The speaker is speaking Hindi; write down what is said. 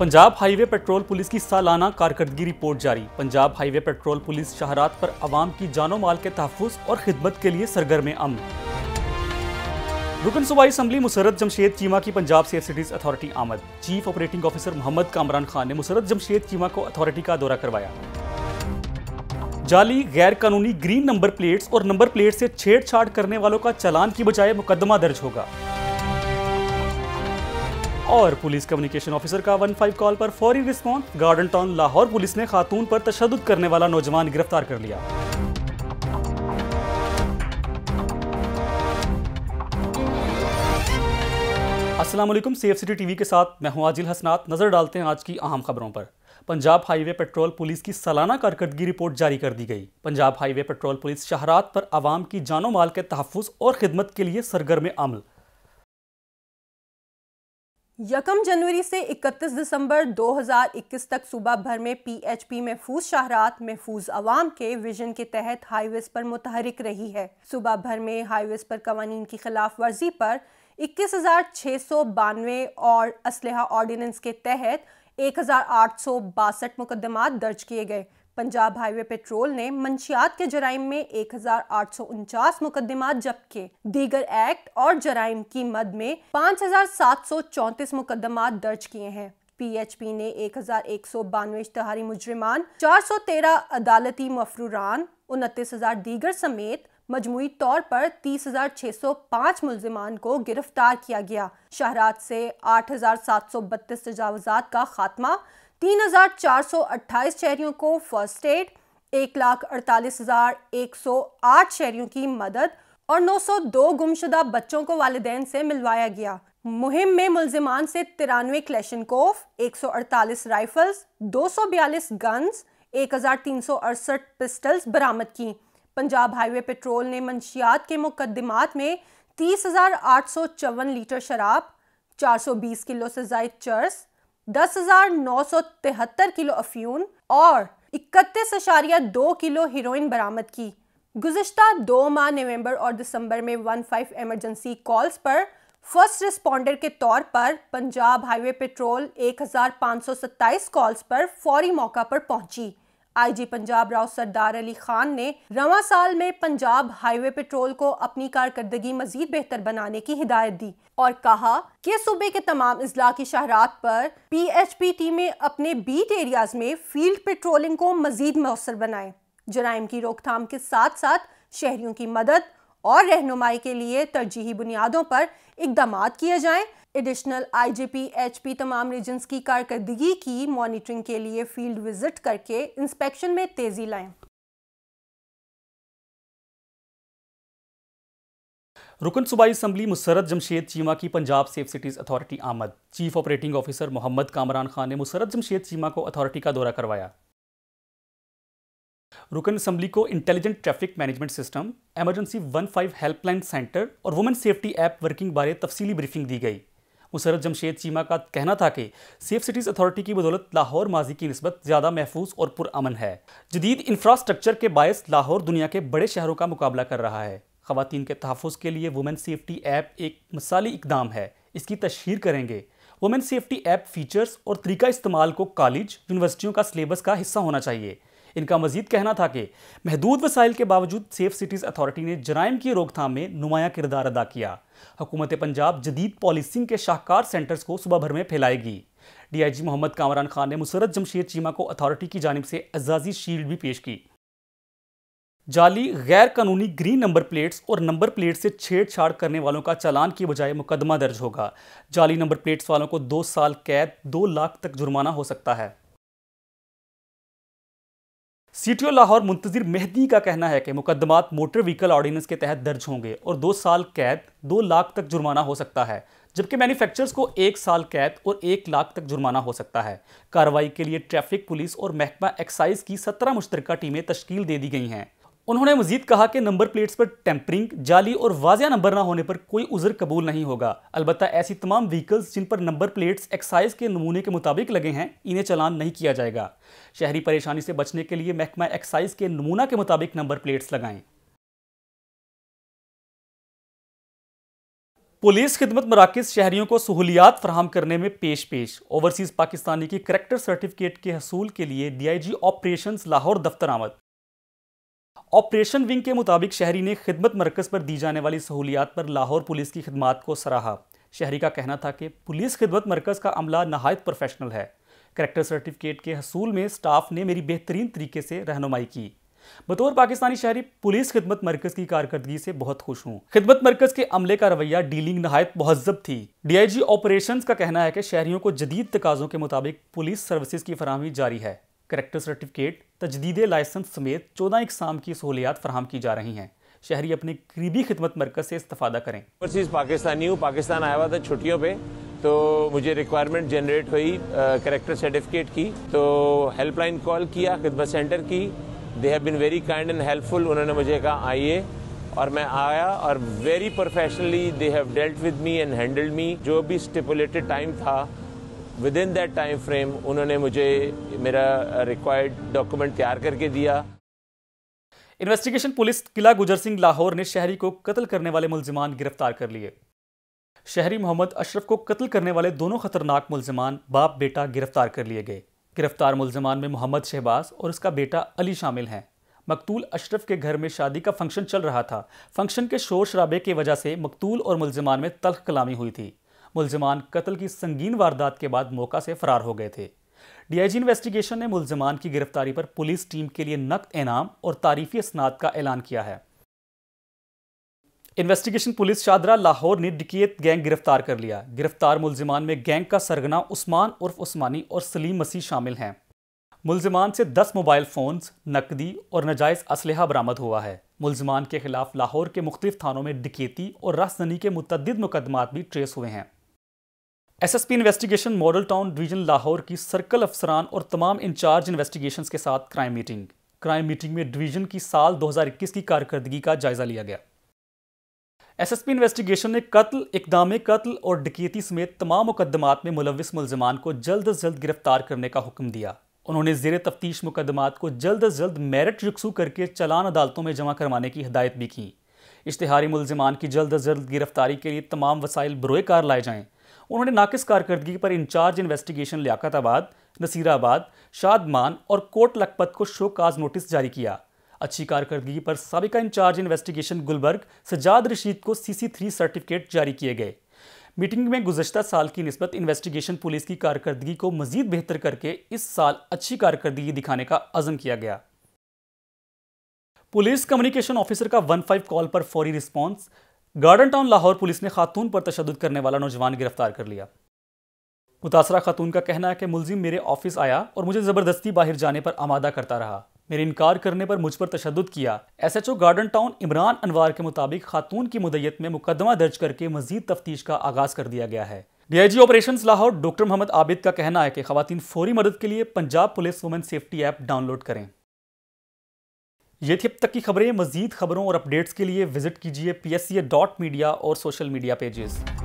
पंजाब हाईवे पेट्रोल पुलिस की सालाना कारकर्दगी रिपोर्ट जारी पंजाब हाईवे पेट्रोल पुलिस शहरात पर आवाम की जानो माल के तहफ़ और खिदमत के लिए सरगर्म अम रुकन सूबाई असम्बली मुसरत जमशेद चीमा की पंजाब सेफ सिटीज़ अथॉरिटी आमद chief operating officer Mohammad Kamran Khan ने मुसरत जमशेद चीमा को अथॉरिटी का दौरा करवाया जाली गैर कानूनी ग्रीन नंबर प्लेट्स और नंबर प्लेट से छेड़छाड़ करने वालों का चालान की बजाय मुकदमा दर्ज होगा और पुलिस कम्युनिकेशन ऑफिसर का वन फाइव कॉल पर फौरी रिस्पॉन्स गार्डन टाउन लाहौर पुलिस ने खातून पर तशद करने वाला नौजवान गिरफ्तार कर लिया असलम सेफ सिटी टीवी के साथ मैं हूं आजिल हसनात नज़र डालते हैं आज की अहम खबरों पर पंजाब हाईवे पेट्रोल पुलिस की सालाना कारकर्दगी रिपोर्ट जारी कर दी गई पंजाब हाईवे पेट्रोल पुलिस शहरात पर आवाम की जानो माल के तहफ़ और खिदमत के लिए सरगर्म अमल यकम जनवरी से 31 दिसंबर 2021 तक सुबह भर में पीएचपी महफूज शाहरात महफूज अवाम के विजन के तहत हाईवेज पर मुतहरिक रही है सुबह भर में हाईवेज पर कवानीन की खिलाफ वर्जी पर इक्कीस हज़ार छः सौ बानवे और असलहा ऑर्डीनेंस के तहत एक हज़ार आठ सौ बासठ मुकदमा दर्ज किए गए पंजाब हाईवे पेट्रोल ने मंशियात के जराइम में एक मुकदमा जबकि दीगर एक्ट और जराइम की मद में पाँच मुकदमा दर्ज किए हैं पीएचपी ने एक हजार एक सौ बानवे इश्तहारी मुजरमान चार सौ तेरह अदालती मफरूरान उनतीस हजार दीगर समेत मजमू तौर पर तीस हजार छह सौ पाँच मुलजमान को गिरफ्तार किया गया शहरात से आठ हजार सात सौ बत्तीस तजावजात का खात्मा 3,428 शहरियों को फर्स्ट एड एक लाख अड़तालीस हजार एक सौ आठ शहरियों की मदद और 902 गुमशुदा बच्चों को वाले से मिलवाया गया मुहिम में मुलजिमान से तिरानवे क्लेशन सौ अड़तालीस राइफल्स 242 गन्स अड़सठ पिस्टल्स बरामद की पंजाब हाईवे पेट्रोल ने मंशियात के मुकदमात में तीस लीटर शराब 420 किलो से जायद चर्स दस हजार नौ सौ तिहत्तर किलो अफ्यून और इकतीस अशारिया दो किलो हीरोइन बरामद की गुजशत दो माह नवंबर और दिसंबर में वन फाइव एमरजेंसी कॉल्स पर फर्स्ट रिस्पॉन्डर के तौर पर पंजाब हाईवे पेट्रोल एक हजार सौ सत्ताईस कॉल्स पर फौरी मौका पर पहुंची आईजी पंजाब राव सरदार अली खान ने रवा साल में पंजाब हाईवे पेट्रोल को अपनी कारकर्दगी मजीद बेहतर बनाने की हिदायत दी और कहा कि सूबे के तमाम अजला की शहरात पर पी एच पी टीमें अपने बीट एरियाज में फील्ड पेट्रोलिंग को मजीद मौसर बनाए जराइम की रोकथाम के साथ साथ शहरियों की मदद और रहनुमाई के लिए तरजीही बुनियादों पर इकदाम किए जाएं एडिशनल आईजीपी एचपी तमाम रीजन्स की कारकर्दगी की मॉनिटरिंग के लिए फील्ड विजिट करके इंस्पेक्शन में तेज़ी लाएं रुकन सूबाई असम्बली मुसरत जमशेद चीमा की पंजाब सेफ सिटीज़ अथॉरिटी आमद chief operating officer Mohammad Kamran Khan ने मुसरत जमशेद चीमा को अथॉरिटी का दौरा करवाया रुकन असम्बली को intelligent traffic management system emergency one five helpline centre और वुमेन सेफ्टी ऐप वर्किंग बारे तफसीली ब्रीफिंग दी गई मुसरत जमशेद चीमा का कहना था कि सेफ सिटीज़ अथॉरिटी की बदौलत लाहौर माजी की नस्बत ज़्यादा महफूज और पुरान है जदीद इंफ्रास्ट्रक्चर के बायस लाहौर दुनिया के बड़े शहरों का मुकाबला कर रहा है खातन के तहफ़ के लिए वुमेन सेफ्टी ऐप एक मिसाली इकदाम है इसकी तशहर करेंगे वुमेन सेफ्टी ऐप फीचर्स और तरीका इस्तेमाल को कॉलेज यूनिवर्सिटियों का सिलेबस का हिस्सा होना चाहिए इनका मजीद कहना था कि महदूद वसाइल के बावजूद सेफ सिटीज़ अथॉरिटी ने जराइम की रोकथाम में नुमाया किरदार अदा किया हुकूमत पंजाब जदीद पॉलिसिंग के शाहकार सेंटर्स को सुबह भर में फैलाएगी डीआईजी मोहम्मद कामरान खान ने मुसरत जमशेद चीमा को अथॉरिटी की जानब से एजाजी शील्ड भी पेश की जाली गैर कानूनी ग्रीन नंबर प्लेट्स और नंबर प्लेट से छेड़छाड़ करने वालों का चालान की बजाय मुकदमा दर्ज होगा जाली नंबर प्लेट्स वालों को दो साल कैद दो लाख तक जुर्माना हो सकता है सीटीओ लाहौर मुंतजिर मेहदी का कहना है कि मुकदमात मोटर व्हीकल ऑर्डिनेंस के तहत दर्ज होंगे और दो साल कैद दो लाख तक जुर्माना हो सकता है जबकि मैन्युफैक्चरर्स को एक साल कैद और एक लाख तक जुर्माना हो सकता है कार्रवाई के लिए ट्रैफिक पुलिस और महकमा एक्साइज की सत्रह मुश्तरक टीमें तश्कील दे दी गई हैं उन्होंने मजीद कहा कि नंबर प्लेट्स पर टेम्परिंग जाली और वाजिया नंबर ना होने पर कोई उजर कबूल नहीं होगा अलबत्त ऐसी तमाम व्हीकल्स जिन पर नंबर प्लेट्स एक्साइज के नमूने के मुताबिक लगे हैं इन्हें चलान नहीं किया जाएगा शहरी परेशानी से बचने के लिए महकमा एक्साइज के नमूना के मुताबिक नंबर प्लेट्स लगाएं पुलिस खिदमत मराकज शहरीों को सहूलियात फ्राहम करने में पेश पेश ओवरसीज़ पाकिस्तानी की करेक्टर सर्टिफिकेट के हसूल के लिए D I G operation Lahore दफ्तर आमद ऑपरेशन विंग के मुताबिक शहरी ने खिदमत मरकज़ पर दी जाने वाली सहूलियात पर लाहौर पुलिस की खिदमत को सराहा शहरी का कहना था कि पुलिस खिदमत मरकज़ का अमला नहायत प्रोफेशनल है करेक्टर सर्टिफिकेट के हसूल में स्टाफ ने मेरी बेहतरीन तरीके से रहनुमाई की बतौर पाकिस्तानी शहरी पुलिस खिदमत मरकज की कारकर्दगी से बहुत खुश हूँ खिदमत मरकज के अमले का रवैया डीलिंग नहायत महजब थी डीआईजी ऑपरेशंस का कहना है कि शहरियों को जदीद तकाजों के मुताबिक पुलिस सर्विसेज की फरहमी जारी है करेक्टर सर्टिफिकेट तजदीद लाइसेंस समेत चौदह इकसाम की सहूलियात फराम की जा रही हैं शहरी अपने करीबी खिदमत मरकज से इस्तफादा करें पाकिस्तानी हूँ पाकिस्तान आया हुआ था छुट्टियों पर तो मुझे रिक्वायरमेंट जनरेट हुई करेक्टर सर्टिफिकेट की तो हेल्पलाइन कॉल किया खिदमत सेंटर की they have been very kind and helpful उन्होंने मुझे कहा आइए और मैं आया और very professionally they have dealt with me and handled me जो भी स्टिपुलेटेड टाइम था within that time frame उन्होंने मुझे मेरा रिक्वायर्ड डॉक्यूमेंट तैयार करके दिया इन्वेस्टिगेशन पुलिस किला गुजर सिंह लाहौर ने शहरी को कत्ल करने वाले मुलजमान गिरफ्तार कर लिए शहरी मोहम्मद अशरफ को कत्ल करने वाले दोनों खतरनाक मुलजमान बाप बेटा गिरफ्तार कर लिए गए गिरफ्तार मुलजमान में मोहम्मद शहबाज और उसका बेटा अली शामिल हैं मकतूल अशरफ के घर में शादी का फंक्शन चल रहा था फंक्शन के शोर शराबे की वजह से मकतूल और मुलजमान में तलख कलामी हुई थी मुलजमान कत्ल की संगीन वारदात के बाद मौका से फरार हो गए थे डीआईजी इन्वेस्टिगेशन ने मुलजमान की गिरफ्तारी पर पुलिस टीम के लिए नकद इनाम और तारीफी स्नात का ऐलान किया है इन्वेस्टिगेशन पुलिस शादरा लाहौर ने डिकेत गैंग गिरफ्तार कर लिया गिरफ्तार मुलजमान में गैंग का सरगना उस्मान उर्फ उस्मानी और सलीम मसीह शामिल हैं मुलजमान से 10 मोबाइल फ़ोन्स नकदी और नजायज़ असलहा बरामद हुआ है मुलजमान के खिलाफ लाहौर के मुख्तलिफ थानों में डिकेती और रासदनी के मुतद मुकदमात भी ट्रेस हुए हैं SSP investigation Model Town region Lahore की सर्कल अफसरान और तमाम इंचार्ज इन्वेस्टिगेशन के साथ क्राइम मीटिंग क्राइम मीटिंग में डिवीजन की साल 2021 की कारकर्दगी का जायजा लिया गया एसएसपी इन्वेस्टिगेशन ने कत्ल इकदाम कत्ल और डकैती समेत तमाम मुकदमात में मुलविस मुलजमान को जल्द अज जल्द गिरफ्तार करने का हुक्म दिया उन्होंने जेर तफ्तीश मुकदमात को जल्द अज जल्द मेरिट रुकसू करके चलान अदालतों में जमा करवाने की हिदायत भी की इश्तहारी मुलजमान की जल्द अज जल्द गिरफ्तारी के लिए तमाम वसाइल बरोए कार लाए जाएँ उन्होंने नाकिस कारकर्दगी पर इंचार्ज इन्वेस्टिगेशन लियाकताबाद नसीराबाद शादमान और कोट लखपत को शो काज नोटिस जारी किया अच्छी कारकर्दगी पर सबका इंचार्ज इन्वेस्टिगेशन गुलबर्ग सजाद रशीद को सी थ्री सर्टिफिकेट जारी किए गए मीटिंग में गुजशत साल की नस्बत इन्वेस्टिगेशन पुलिस की कारकर्दगी को मजीद बेहतर करके इस साल अच्छी कारकर्दगी दिखाने का आजम किया गया पुलिस कम्युनिकेशन ऑफिसर का वन फाइव कॉल पर फौरी रिस्पॉन्स गार्डन टाउन लाहौर पुलिस ने खातून पर तशद करने वाला नौजवान गिरफ्तार कर लिया मुतासरा खातून का कहना है कि मुलजिम मेरे ऑफिस आया और मुझे ज़बरदस्ती बाहर जाने पर आमादा करता रहा मेरे इनकार करने पर मुझ पर तशद किया S H O Garden Town Imran Anwar के मुताबिक खातून की मुदैत में मुकदमा दर्ज करके मजीद तफ्तीश का आगाज कर दिया गया है D I G operation Lahore doctor Mohammad Abid का कहना है कि खातन फौरी मदद के लिए Punjab police women safety app download करें ये थी अब तक की खबरें मजीद खबरों और अपडेट्स के लिए विजिट कीजिए P S C dot media और सोशल मीडिया पेजेस